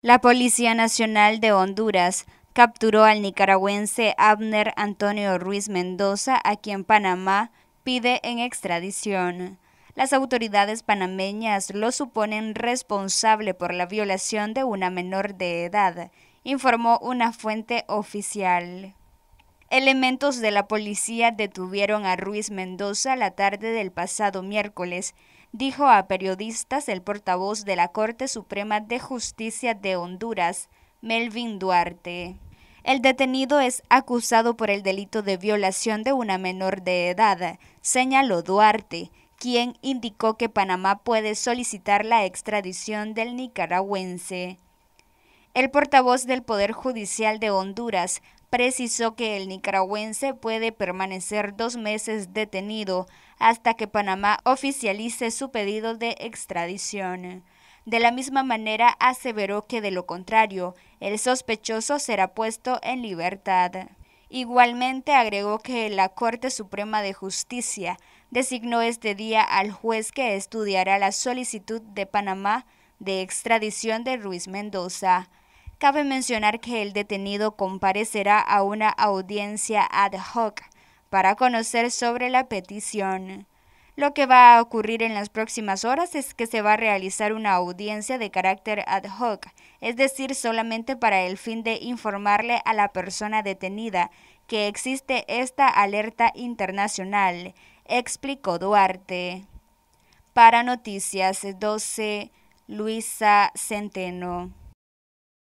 La Policía Nacional de Honduras capturó al nicaragüense Abner Antonio Ruiz Mendoza, a quien Panamá pide en extradición. Las autoridades panameñas lo suponen responsable por la violación de una menor de edad, informó una fuente oficial. Elementos de la policía detuvieron a Ruiz Mendoza la tarde del pasado miércoles dijo a periodistas el portavoz de la Corte Suprema de Justicia de Honduras, Melvin Duarte. El detenido es acusado por el delito de violación de una menor de edad, señaló Duarte, quien indicó que Panamá puede solicitar la extradición del nicaragüense. El portavoz del Poder Judicial de Honduras precisó que el nicaragüense puede permanecer dos meses detenido hasta que Panamá oficialice su pedido de extradición. De la misma manera, aseveró que de lo contrario, el sospechoso será puesto en libertad. Igualmente agregó que la Corte Suprema de Justicia designó este día al juez que estudiará la solicitud de Panamá de extradición de Ruiz Mendoza. Cabe mencionar que el detenido comparecerá a una audiencia ad hoc para conocer sobre la petición. Lo que va a ocurrir en las próximas horas es que se va a realizar una audiencia de carácter ad hoc, es decir, solamente para el fin de informarle a la persona detenida que existe esta alerta internacional, explicó Duarte. Para Noticias 12, Luisa Centeno.